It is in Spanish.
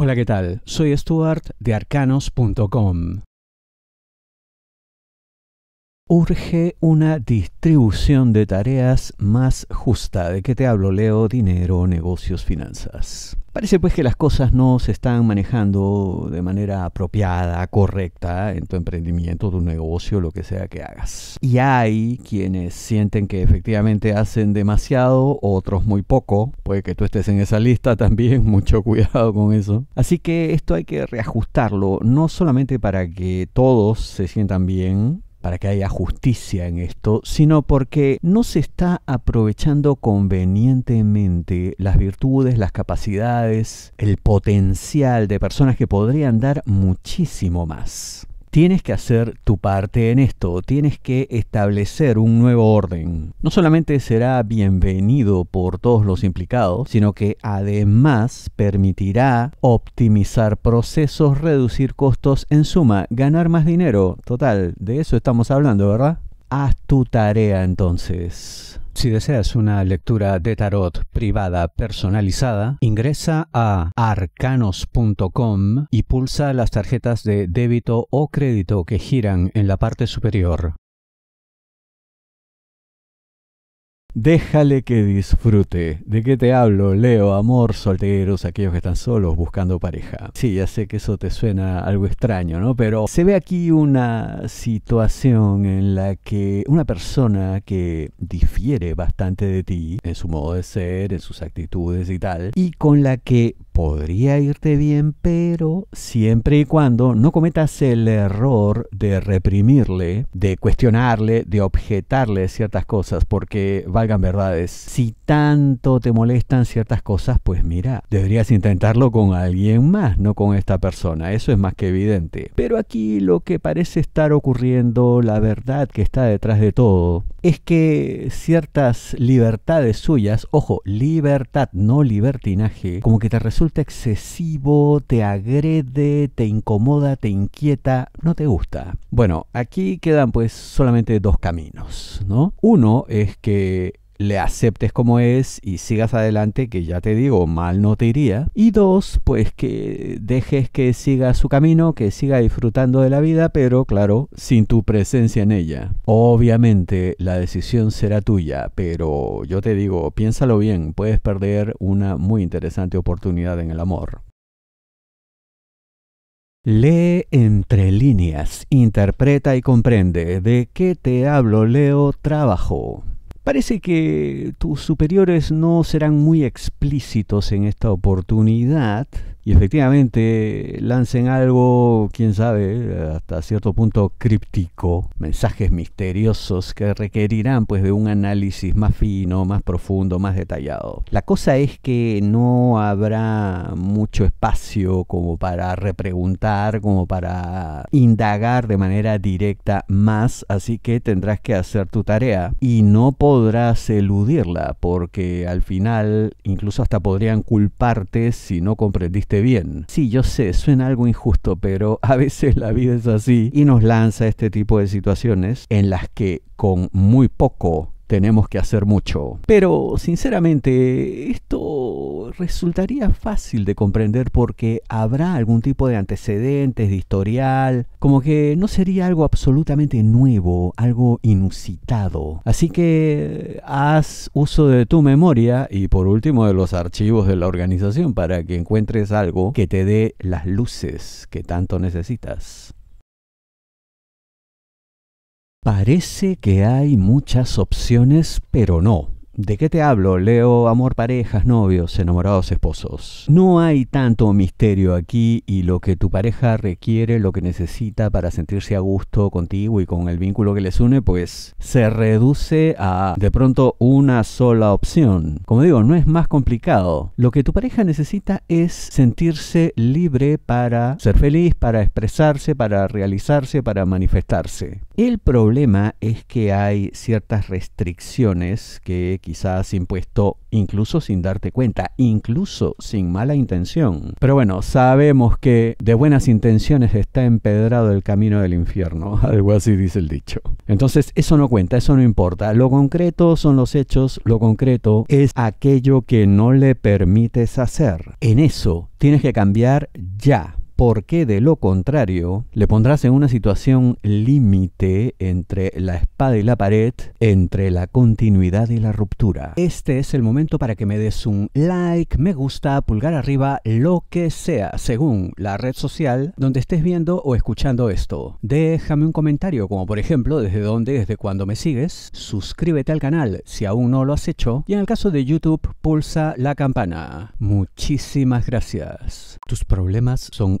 Hola, ¿qué tal? Soy Stuart de arcanos.com urge una distribución de tareas más justa. ¿De qué te hablo, Leo? Dinero, negocios, finanzas. Parece pues que las cosas no se están manejando de manera apropiada, correcta en tu emprendimiento, tu negocio, lo que sea que hagas. Y hay quienes sienten que efectivamente hacen demasiado, otros muy poco. Puede que tú estés en esa lista también, mucho cuidado con eso. Así que esto hay que reajustarlo, no solamente para que todos se sientan bien, para que haya justicia en esto, sino porque no se está aprovechando convenientemente las virtudes, las capacidades, el potencial de personas que podrían dar muchísimo más. Tienes que hacer tu parte en esto, tienes que establecer un nuevo orden. No solamente será bienvenido por todos los implicados, sino que además permitirá optimizar procesos, reducir costos, en suma, ganar más dinero. Total, de eso estamos hablando, ¿verdad? haz tu tarea entonces. Si deseas una lectura de tarot privada personalizada, ingresa a arcanos.com y pulsa las tarjetas de débito o crédito que giran en la parte superior. Déjale que disfrute. ¿De qué te hablo, Leo? Amor, solteros, aquellos que están solos buscando pareja. Sí, ya sé que eso te suena algo extraño, ¿no? Pero se ve aquí una situación en la que una persona que difiere bastante de ti, en su modo de ser, en sus actitudes y tal, y con la que podría irte bien, pero siempre y cuando no cometas el error de reprimirle, de cuestionarle, de objetarle ciertas cosas, porque valgan verdades, si tanto te molestan ciertas cosas, pues mira, deberías intentarlo con alguien más, no con esta persona, eso es más que evidente. Pero aquí lo que parece estar ocurriendo, la verdad que está detrás de todo, es que ciertas libertades suyas, ojo, libertad, no libertinaje, como que te resulta excesivo, te agrede, te incomoda, te inquieta, no te gusta. Bueno, aquí quedan pues solamente dos caminos, ¿no? Uno es que le aceptes como es y sigas adelante, que ya te digo, mal no te iría. Y dos, pues que dejes que siga su camino, que siga disfrutando de la vida, pero claro, sin tu presencia en ella. Obviamente la decisión será tuya, pero yo te digo, piénsalo bien, puedes perder una muy interesante oportunidad en el amor. Lee entre líneas, interpreta y comprende. ¿De qué te hablo, Leo? Trabajo. Parece que tus superiores no serán muy explícitos en esta oportunidad y efectivamente lancen algo, quién sabe, hasta cierto punto críptico, mensajes misteriosos que requerirán pues de un análisis más fino, más profundo, más detallado. La cosa es que no habrá mucho espacio como para repreguntar, como para indagar de manera directa más, así que tendrás que hacer tu tarea y no podrás podrás eludirla, porque al final incluso hasta podrían culparte si no comprendiste bien. Sí, yo sé, suena algo injusto, pero a veces la vida es así y nos lanza este tipo de situaciones en las que con muy poco tenemos que hacer mucho. Pero, sinceramente, esto resultaría fácil de comprender porque habrá algún tipo de antecedentes, de historial, como que no sería algo absolutamente nuevo, algo inusitado. Así que haz uso de tu memoria y por último de los archivos de la organización para que encuentres algo que te dé las luces que tanto necesitas. Parece que hay muchas opciones, pero no. ¿De qué te hablo? Leo amor, parejas, novios, enamorados, esposos. No hay tanto misterio aquí y lo que tu pareja requiere, lo que necesita para sentirse a gusto contigo y con el vínculo que les une, pues se reduce a de pronto una sola opción. Como digo, no es más complicado. Lo que tu pareja necesita es sentirse libre para ser feliz, para expresarse, para realizarse, para manifestarse. El problema es que hay ciertas restricciones que quizás impuesto incluso sin darte cuenta, incluso sin mala intención. Pero bueno, sabemos que de buenas intenciones está empedrado el camino del infierno, algo así dice el dicho. Entonces eso no cuenta, eso no importa. Lo concreto son los hechos, lo concreto es aquello que no le permites hacer. En eso tienes que cambiar ya porque de lo contrario le pondrás en una situación límite entre la espada y la pared, entre la continuidad y la ruptura. Este es el momento para que me des un like, me gusta, pulgar arriba, lo que sea, según la red social donde estés viendo o escuchando esto. Déjame un comentario, como por ejemplo desde dónde, desde cuándo me sigues, suscríbete al canal si aún no lo has hecho y en el caso de YouTube pulsa la campana. Muchísimas gracias. Tus problemas son